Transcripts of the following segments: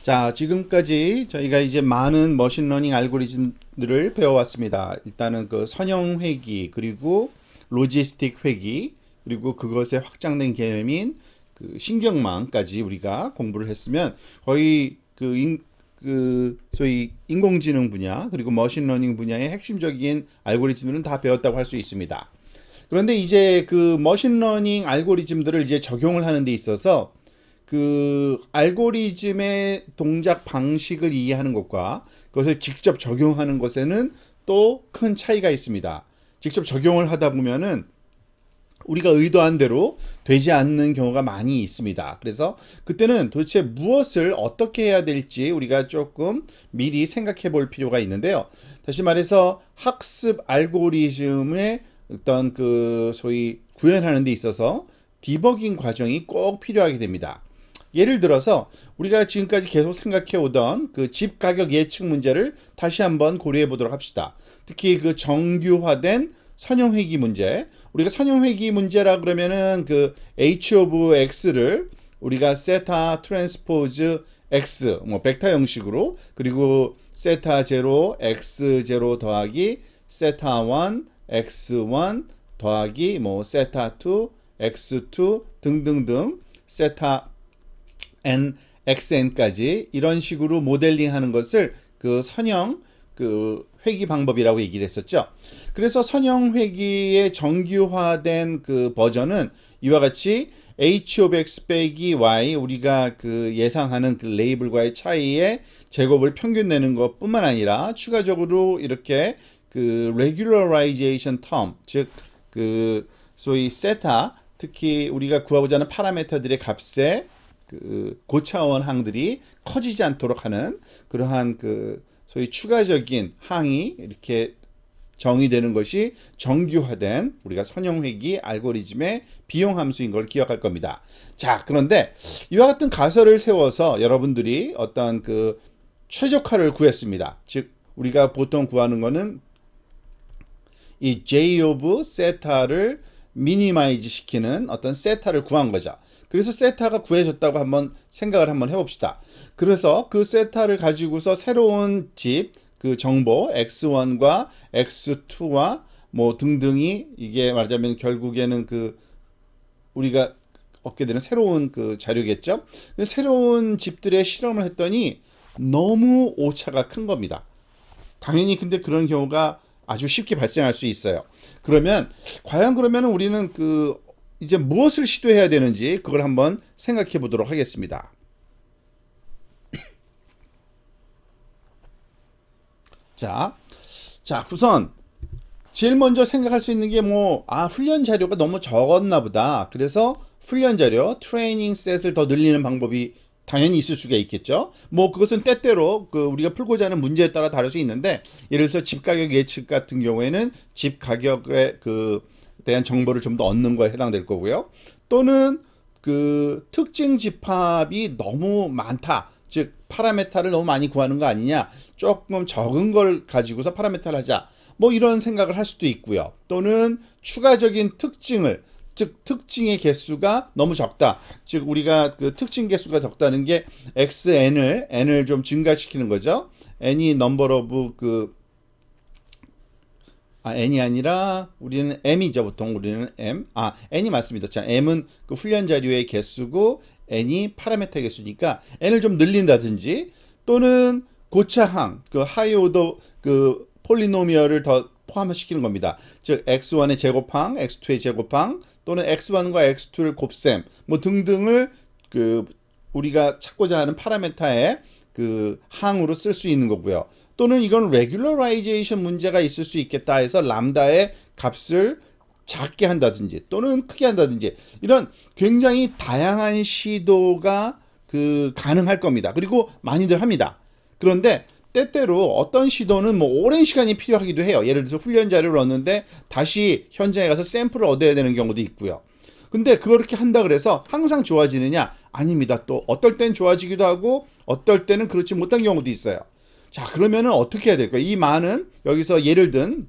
자, 지금까지 저희가 이제 많은 머신러닝 알고리즘들을 배워왔습니다. 일단은 그 선형 회귀, 그리고 로지스틱 회귀, 그리고 그것의 확장된 개념인 그 신경망까지 우리가 공부를 했으면 거의 그, 인, 그 소위 인공지능 분야 그리고 머신러닝 분야의 핵심적인 알고리즘들은 다 배웠다고 할 수 있습니다. 그런데 이제 그 머신러닝 알고리즘들을 이제 적용을 하는 데 있어서 그 알고리즘의 동작 방식을 이해하는 것과 그것을 직접 적용하는 것에는 또 큰 차이가 있습니다. 직접 적용을 하다 보면은 우리가 의도한 대로 되지 않는 경우가 많이 있습니다. 그래서 그때는 도대체 무엇을 어떻게 해야 될지 우리가 조금 미리 생각해 볼 필요가 있는데요. 다시 말해서 학습 알고리즘의 어떤 그 소위 구현하는 데 있어서 디버깅 과정이 꼭 필요하게 됩니다. 예를 들어서 우리가 지금까지 계속 생각해 오던 그 집 가격 예측 문제를 다시 한번 고려해 보도록 합시다. 특히 그 정규화된 선형회기 문제. 우리가 선형회기 문제라 그러면은 그 h of x를 우리가 세타 트랜스포즈 x 뭐 벡터 형식으로 그리고 세타 제로 x 제로 더하기 세타 1 x 1 더하기 뭐 세타 2 x 2 등등등 세타 n, xn까지 이런 식으로 모델링하는 것을 그 선형 그 회귀 방법이라고 얘기를 했었죠. 그래서 선형 회귀의 정규화된 그 버전은 이와 같이 h of x 빼기 y 우리가 그 예상하는 그 레이블과의 차이의 제곱을 평균 내는 것뿐만 아니라 추가적으로 이렇게 그 regularization term 즉 그 소위 세타 특히 우리가 구하고자 하는 파라메터들의 값에 그 고차원 항들이 커지지 않도록 하는 그러한 그 소위 추가적인 항이 이렇게 정의되는 것이 정규화된 우리가 선형회귀 알고리즘의 비용 함수인 걸 기억할 겁니다. 자, 그런데 이와 같은 가설을 세워서 여러분들이 어떤 그 최적화를 구했습니다. 즉 우리가 보통 구하는 거는 이 J 오브 세타를 미니마이즈 시키는 어떤 세타를 구한 거죠. 그래서 세타가 구해졌다고 한번 생각을 한번 해봅시다. 그래서 그 세타를 가지고서 새로운 집, 그 정보 X1과 X2와 뭐 등등이 이게 말하자면 결국에는 그 우리가 얻게 되는 새로운 그 자료겠죠. 새로운 집들의 실험을 했더니 너무 오차가 큰 겁니다. 당연히 근데 그런 경우가 아주 쉽게 발생할 수 있어요. 그러면 과연 그러면 우리는 그 이제 무엇을 시도해야 되는지 그걸 한번 생각해 보도록 하겠습니다. 자, 자 우선 제일 먼저 생각할 수 있는 게 뭐 아 훈련 자료가 너무 적었나 보다. 그래서 훈련 자료 트레이닝 셋을 더 늘리는 방법이 당연히 있을 수가 있겠죠. 뭐 그것은 때때로 그 우리가 풀고자 하는 문제에 따라 다를 수 있는데 예를 들어서 집 가격 예측 같은 경우에는 집 가격의 그 대한 정보를 좀 더 얻는 거에 해당될 거고요. 또는 그 특징 집합이 너무 많다. 즉 파라메타를 너무 많이 구하는 거 아니냐. 조금 적은 걸 가지고서 파라메타를 하자. 뭐 이런 생각을 할 수도 있고요. 또는 추가적인 특징을 즉 특징의 개수가 너무 적다. 즉 우리가 그 특징 개수가 적다는 게 xn을 n을 좀 증가시키는 거죠. n이 넘버 오브 그 아, n이 아니라 우리는 m이죠. 보통 우리는 m. 아, n이 맞습니다. 자, m은 그 훈련 자료의 개수고 n이 파라메타 개수니까 n을 좀 늘린다든지 또는 고차항 그 하이 오더 그 폴리노미어를 더 포함시키는 겁니다. 즉 x1의 제곱항, x2의 제곱항 또는 x1과 x2를 곱셈 뭐 등등을 그 우리가 찾고자 하는 파라메타의 그 항으로 쓸 수 있는 거고요. 또는 이건 regularization 문제가 있을 수 있겠다 해서 람다의 값을 작게 한다든지 또는 크게 한다든지 이런 굉장히 다양한 시도가 그 가능할 겁니다. 그리고 많이들 합니다. 그런데 때때로 어떤 시도는 뭐 오랜 시간이 필요하기도 해요. 예를 들어서 훈련 자료를 얻는데 다시 현장에 가서 샘플을 얻어야 되는 경우도 있고요. 근데 그렇게 한다 그래서 항상 좋아지느냐? 아닙니다. 또 어떨 땐 좋아지기도 하고 어떨 때는 그렇지 못한 경우도 있어요. 자, 그러면은 어떻게 해야 될까요? 이 많은 여기서 예를 든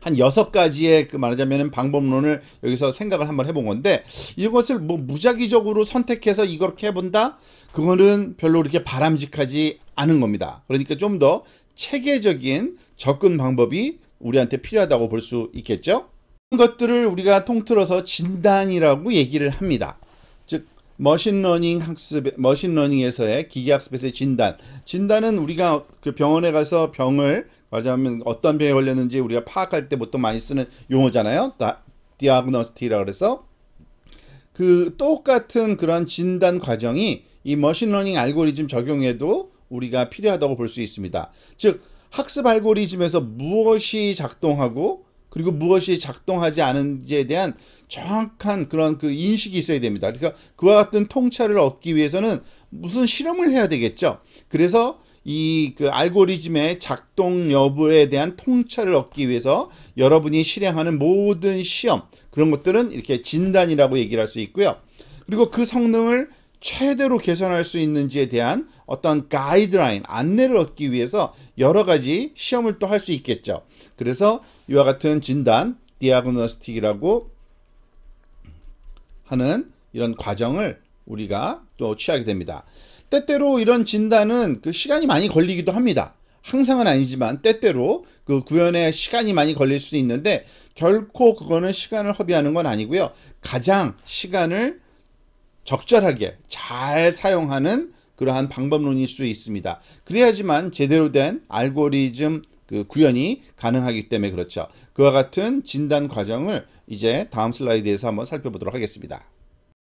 한 여섯 가지의 그 말하자면 방법론을 여기서 생각을 한번 해본 건데 이것을 뭐 무작위적으로 선택해서 이걸 해본다? 그거는 별로 그렇게 바람직하지 않은 겁니다. 그러니까 좀 더 체계적인 접근 방법이 우리한테 필요하다고 볼 수 있겠죠? 것들을 우리가 통틀어서 진단이라고 얘기를 합니다. 즉 머신러닝 학습, 머신러닝에서의 기계학습에서의 진단. 진단은 우리가 그 병원에 가서 병을 말하자면 어떤 병에 걸렸는지 우리가 파악할 때 보통 많이 쓰는 용어잖아요. 디아그노스티라 그래서 그 똑같은 그런 진단 과정이 이 머신러닝 알고리즘 적용에도 우리가 필요하다고 볼 수 있습니다. 즉 학습 알고리즘에서 무엇이 작동하고 그리고 무엇이 작동하지 않은지에 대한 정확한 그런 그 인식이 있어야 됩니다. 그러니까 그와 같은 통찰을 얻기 위해서는 무슨 실험을 해야 되겠죠. 그래서 이 그 알고리즘의 작동 여부에 대한 통찰을 얻기 위해서 여러분이 실행하는 모든 시험 그런 것들은 이렇게 진단이라고 얘기를 할 수 있고요. 그리고 그 성능을 최대로 개선할 수 있는지에 대한 어떤 가이드라인, 안내를 얻기 위해서 여러 가지 시험을 또 할 수 있겠죠. 그래서 이와 같은 진단, 디아그노스틱이라고 하는 이런 과정을 우리가 또 취하게 됩니다. 때때로 이런 진단은 그 시간이 많이 걸리기도 합니다. 항상은 아니지만 때때로 그 구현에 시간이 많이 걸릴 수도 있는데 결코 그거는 시간을 허비하는 건 아니고요. 가장 시간을 적절하게 잘 사용하는 그러한 방법론일 수 있습니다. 그래야지만 제대로 된 알고리즘 그 구현이 가능하기 때문에 그렇죠. 그와 같은 진단 과정을 이제 다음 슬라이드에서 한번 살펴보도록 하겠습니다.